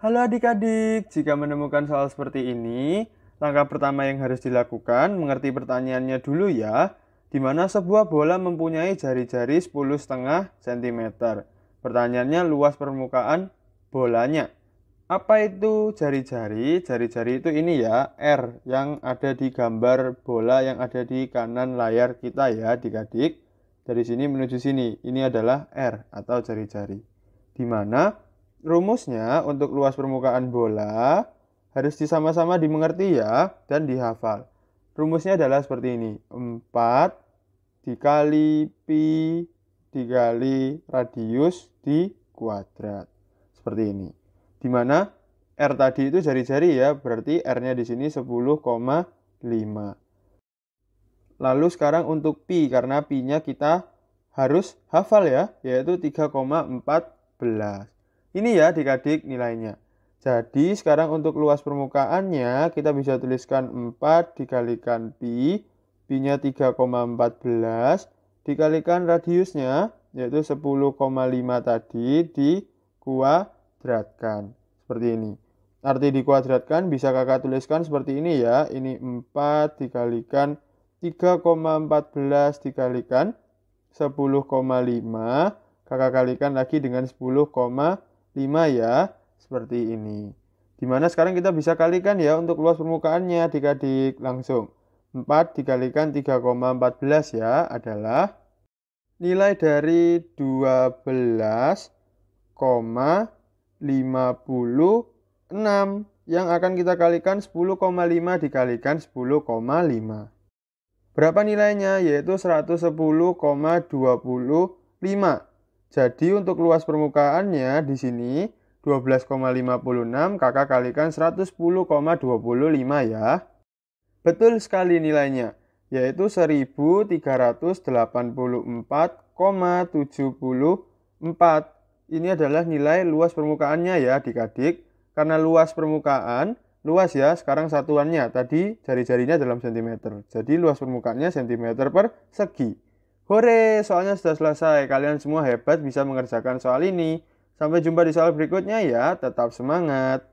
Halo adik-adik, jika menemukan soal seperti ini, langkah pertama yang harus dilakukan mengerti pertanyaannya dulu ya, di mana sebuah bola mempunyai jari-jari 10,5 cm. Pertanyaannya luas permukaan bolanya. Apa itu jari-jari? Jari-jari itu ini ya, R yang ada di gambar bola yang ada di kanan layar kita ya, adik-adik. Dari sini menuju sini, ini adalah R atau jari-jari. Di mana Rumusnya untuk luas permukaan bola harus disama-sama dimengerti ya dan dihafal. Rumusnya adalah seperti ini. 4 dikali pi dikali radius di kuadrat. Seperti ini. di mana R tadi itu jari-jari ya, berarti R-nya di sini 10,5. Lalu sekarang untuk pi karena pi-nya kita harus hafal ya, yaitu 3,14. Ini ya adik nilainya. Jadi sekarang untuk luas permukaannya kita bisa tuliskan 4 dikalikan pi, pi-nya 3,14 dikalikan radiusnya yaitu 10,5 tadi dikuadratkan seperti ini. Arti dikuadratkan bisa kakak tuliskan seperti ini ya. Ini 4 dikalikan 3,14 dikalikan 10,5 kakak kalikan lagi dengan 10,5 5 ya, seperti ini. Dimana sekarang kita bisa kalikan ya untuk luas permukaannya adik-adik langsung. 4 dikalikan 3,14 ya adalah nilai dari 12,56 yang akan kita kalikan 10,5 dikalikan 10,5. Berapa nilainya? Yaitu 110,25. Jadi untuk luas permukaannya di sini 12,56 kakak kalikan 110,25 ya. Betul sekali nilainya, yaitu 1384,74. Ini adalah nilai luas permukaannya ya adik Karena luas permukaan, luas ya sekarang satuannya. Tadi jari-jarinya dalam sentimeter. Jadi luas permukaannya sentimeter persegi. segi. Hore, soalnya sudah selesai. Kalian semua hebat bisa mengerjakan soal ini. Sampai jumpa di soal berikutnya ya. Tetap semangat.